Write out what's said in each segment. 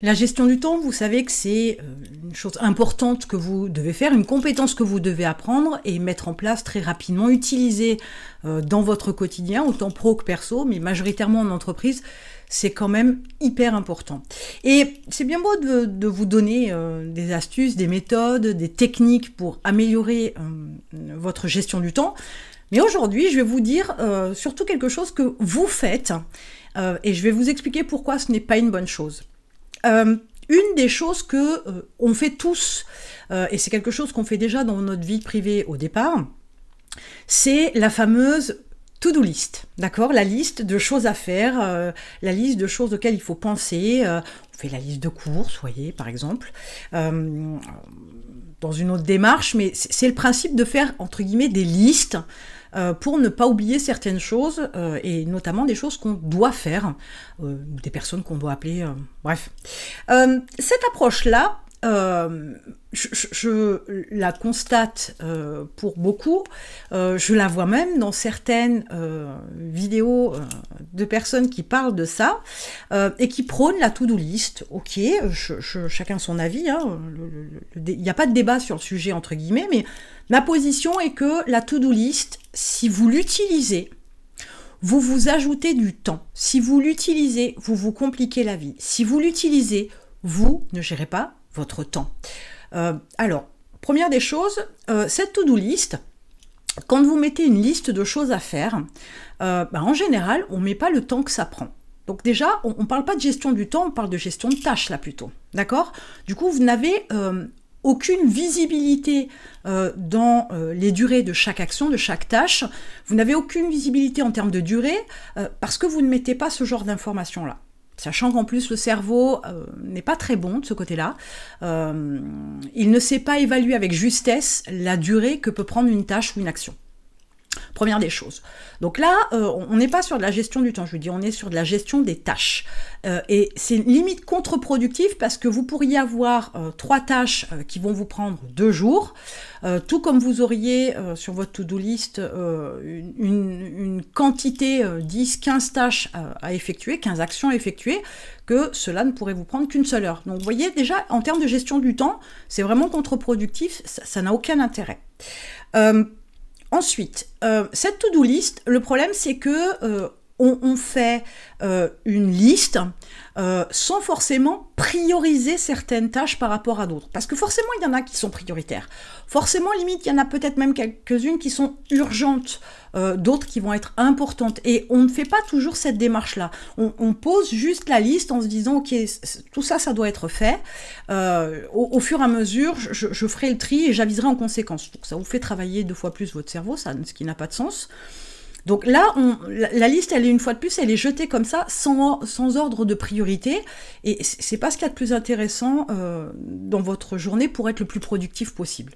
La gestion du temps, vous savez que c'est euh, une chose importante que vous devez faire, une compétence que vous devez apprendre et mettre en place très rapidement, utiliser euh, dans votre quotidien, autant pro que perso, mais majoritairement en entreprise, c'est quand même hyper important. Et c'est bien beau de, de vous donner euh, des astuces, des méthodes, des techniques pour améliorer votre gestion du temps, mais aujourd'hui, je vais vous dire surtout quelque chose que vous faites et je vais vous expliquer pourquoi ce n'est pas une bonne chose. Euh, une des choses que euh, on fait tous, euh, et c'est quelque chose qu'on fait déjà dans notre vie privée au départ, c'est la fameuse to-do list, d'accord La liste de choses à faire, la liste de choses auxquelles il faut penser. on fait la liste de courses, voyez, par exemple, dans une autre démarche, mais c'est le principe de faire, entre guillemets, des listes euh, pour ne pas oublier certaines choses, euh, et notamment des choses qu'on doit faire, euh, des personnes qu'on doit appeler, bref. cette approche-là, je, la constate pour beaucoup. je la vois même dans certaines vidéos de personnes qui parlent de ça et qui prônent la to-do list. Ok, chacun son avis. Hein, il n'y a pas de débat sur le sujet entre guillemets, mais Ma position est que la to-do list, si vous l'utilisez, vous vous ajoutez du temps. Si vous l'utilisez, vous vous compliquez la vie. Si vous l'utilisez, vous ne gérez pas votre temps. Euh, alors, première des choses, euh, cette to-do list, quand vous mettez une liste de choses à faire, euh, bah, en général, on ne met pas le temps que ça prend. Donc déjà, on ne parle pas de gestion du temps, on parle de gestion de tâches là plutôt. D'accord Du coup, vous n'avez aucune visibilité euh, dans euh, les durées de chaque action, de chaque tâche. Vous n'avez aucune visibilité en termes de durée euh, parce que vous ne mettez pas ce genre d'informations-là. Sachant qu'en plus le cerveau n'est pas très bon de ce côté-là, il ne sait pas évaluer avec justesse la durée que peut prendre une tâche ou une action. Première des choses. Donc là, euh, on n'est pas sur de la gestion du temps, je vous dis, on est sur de la gestion des tâches. Euh, et c'est limite contre-productif parce que vous pourriez avoir euh, trois tâches qui vont vous prendre deux jours, tout comme vous auriez sur votre to-do list une, quantité 10, 15 tâches à effectuer, 15 actions à effectuer, que cela ne pourrait vous prendre qu'une seule heure. Donc vous voyez déjà, en termes de gestion du temps, c'est vraiment contre-productif, ça n'a aucun intérêt. Ensuite, euh, cette to-do list, le problème c'est que euh, on, fait euh, une liste euh, sans forcément prioriser certaines tâches par rapport à d'autres. Parce que forcément, il y en a qui sont prioritaires. Forcément, limite, il y en a peut-être même quelques-unes qui sont urgentes, euh, d'autres qui vont être importantes. Et on ne fait pas toujours cette démarche-là. On, pose juste la liste en se disant, OK, tout ça, ça doit être fait. Au, fur et à mesure, je, ferai le tri et j'aviserai en conséquence. Donc ça vous fait travailler deux fois plus votre cerveau, ce qui n'a pas de sens. Donc là, la, liste, elle est une fois de plus, elle est jetée comme ça, sans, ordre de priorité. Et c'est pas ce qu'il y a de plus intéressant euh, dans votre journée pour être le plus productif possible.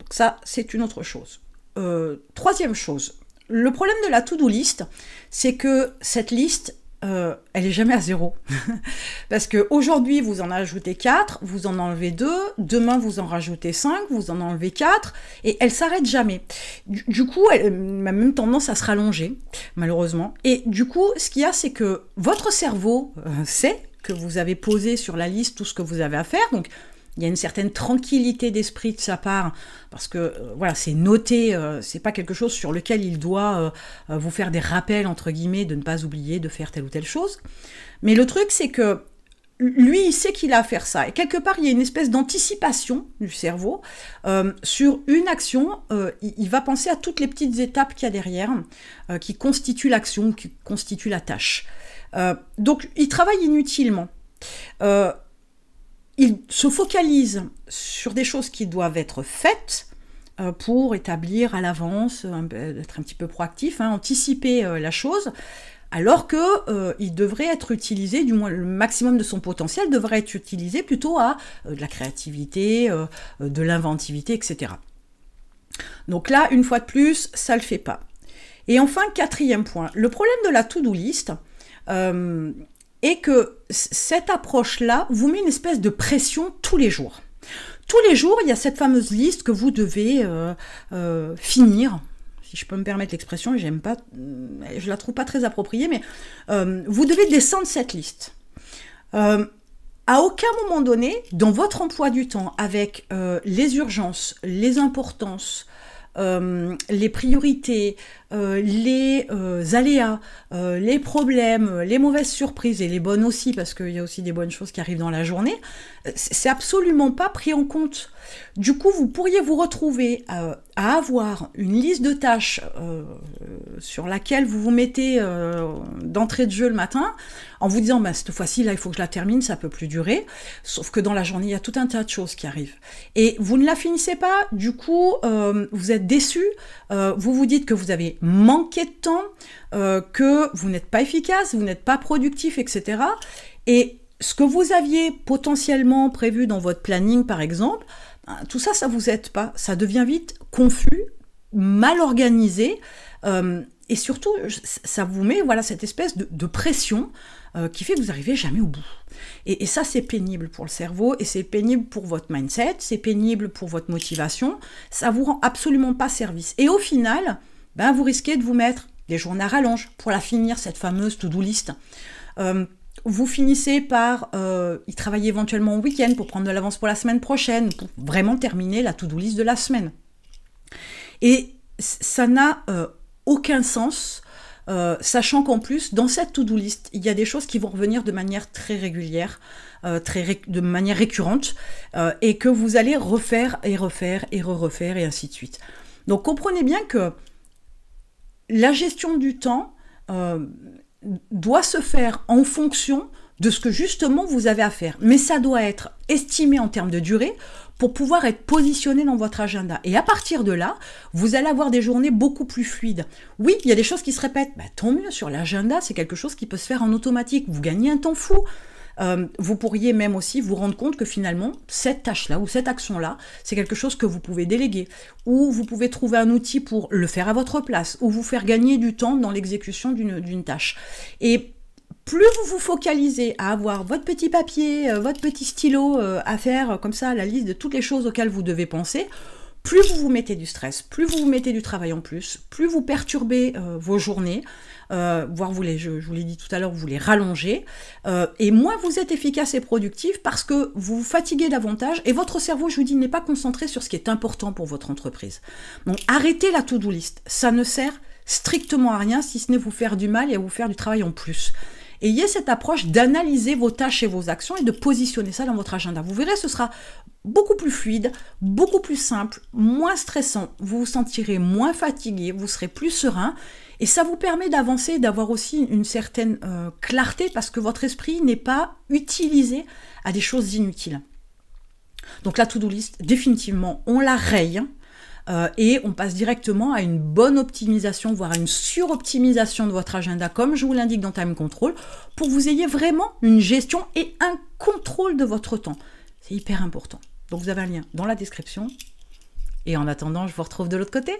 Donc ça, c'est une autre chose. Euh, troisième chose, le problème de la to-do list, c'est que cette liste, euh, elle est jamais à zéro. Parce que aujourd'hui, vous en ajoutez 4, vous en enlevez 2, demain, vous en rajoutez 5, vous en enlevez 4, et elle s'arrête jamais. Du, coup, elle, a même tendance à se rallonger, malheureusement. Et du coup, ce qu'il y a, c'est que votre cerveau euh, sait que vous avez posé sur la liste tout ce que vous avez à faire. Donc, il y a une certaine tranquillité d'esprit de sa part, parce que euh, voilà, c'est noté, euh, c'est pas quelque chose sur lequel il doit euh, vous faire des rappels, entre guillemets, de ne pas oublier de faire telle ou telle chose. Mais le truc, c'est que lui, il sait qu'il a à faire ça. Et quelque part, il y a une espèce d'anticipation du cerveau sur une action. il, va penser à toutes les petites étapes qu'il y a derrière, qui constituent l'action, qui constituent la tâche. donc, il travaille inutilement il se focalise sur des choses qui doivent être faites euh, pour établir à l'avance, être un petit peu proactif, hein, anticiper euh, la chose, alors que euh, il devrait être utilisé, du moins le maximum de son potentiel devrait être utilisé plutôt à de la créativité, de l'inventivité, etc. Donc là, une fois de plus, ça le fait pas. Et enfin, quatrième point, le problème de la to-do list, et que cette approche-là vous met une espèce de pression tous les jours. Tous les jours, il y a cette fameuse liste que vous devez euh, euh, finir, si je peux me permettre l'expression, j'aime pas, euh, je la trouve pas très appropriée, mais vous devez descendre cette liste. à aucun moment donné, dans votre emploi du temps, avec les urgences, les importances, les priorités, euh, les euh, aléas, euh, les problèmes, les mauvaises surprises et les bonnes aussi, parce qu'il y a aussi des bonnes choses qui arrivent dans la journée, c'est absolument pas pris en compte. Du coup, vous pourriez vous retrouver à, avoir une liste de tâches sur laquelle vous vous mettez d'entrée de jeu le matin en vous disant bah, cette fois-ci, là, il faut que je la termine, ça peut plus durer. Sauf que dans la journée, il y a tout un tas de choses qui arrivent. Et vous ne la finissez pas, du coup, vous êtes déçu, vous vous dites que vous avez manquer de temps, euh, que vous n'êtes pas efficace, vous n'êtes pas productif, etc. Et ce que vous aviez potentiellement prévu dans votre planning, par exemple, ben, tout ça, ça vous aide pas. Ça devient vite confus, mal organisé. Euh, et surtout, ça vous met voilà cette espèce de, pression euh, qui fait que vous n'arrivez jamais au bout. Et, et ça, c'est pénible pour le cerveau, et c'est pénible pour votre mindset, c'est pénible pour votre motivation. Ça vous rend absolument pas service. Et au final, ben, vous risquez de vous mettre des journées à rallonge pour la finir, cette fameuse to-do list. Euh, vous finissez par euh, y travailler éventuellement au week-end pour prendre de l'avance pour la semaine prochaine, pour vraiment terminer la to-do list de la semaine. Et ça n'a euh, aucun sens, euh, sachant qu'en plus, dans cette to-do list, il y a des choses qui vont revenir de manière très régulière, très de manière récurrente, et que vous allez refaire et refaire et re refaire et ainsi de suite. Donc comprenez bien que la gestion du temps euh, doit se faire en fonction de ce que justement vous avez à faire. Mais ça doit être estimé en termes de durée pour pouvoir être positionné dans votre agenda. Et à partir de là, vous allez avoir des journées beaucoup plus fluides. Oui, il y a des choses qui se répètent. Bah, tant mieux, sur l'agenda, c'est quelque chose qui peut se faire en automatique. Vous gagnez un temps fou. Euh, vous pourriez même aussi vous rendre compte que finalement, cette tâche-là ou cette action-là, c'est quelque chose que vous pouvez déléguer, ou vous pouvez trouver un outil pour le faire à votre place, ou vous faire gagner du temps dans l'exécution d'une tâche. Et plus vous vous focalisez à avoir votre petit papier, euh, votre petit stylo euh, à faire comme ça la liste de toutes les choses auxquelles vous devez penser, plus vous vous mettez du stress, plus vous vous mettez du travail en plus, plus vous perturbez euh, vos journées, euh, voire vous les, je, vous l'ai dit tout à l'heure, vous les rallongez, euh, et moins vous êtes efficace et productif parce que vous vous fatiguez davantage et votre cerveau, je vous dis, n'est pas concentré sur ce qui est important pour votre entreprise. Donc arrêtez la to-do list, ça ne sert strictement à rien si ce n'est vous faire du mal et à vous faire du travail en plus. Ayez cette approche d'analyser vos tâches et vos actions et de positionner ça dans votre agenda. Vous verrez, ce sera beaucoup plus fluide, beaucoup plus simple, moins stressant. Vous vous sentirez moins fatigué, vous serez plus serein. Et ça vous permet d'avancer, d'avoir aussi une certaine euh, clarté parce que votre esprit n'est pas utilisé à des choses inutiles. Donc la to-do list, définitivement, on la raye euh, et on passe directement à une bonne optimisation, voire à une suroptimisation de votre agenda, comme je vous l'indique dans Time Control, pour que vous ayez vraiment une gestion et un contrôle de votre temps. C'est hyper important. Donc vous avez un lien dans la description. Et en attendant, je vous retrouve de l'autre côté.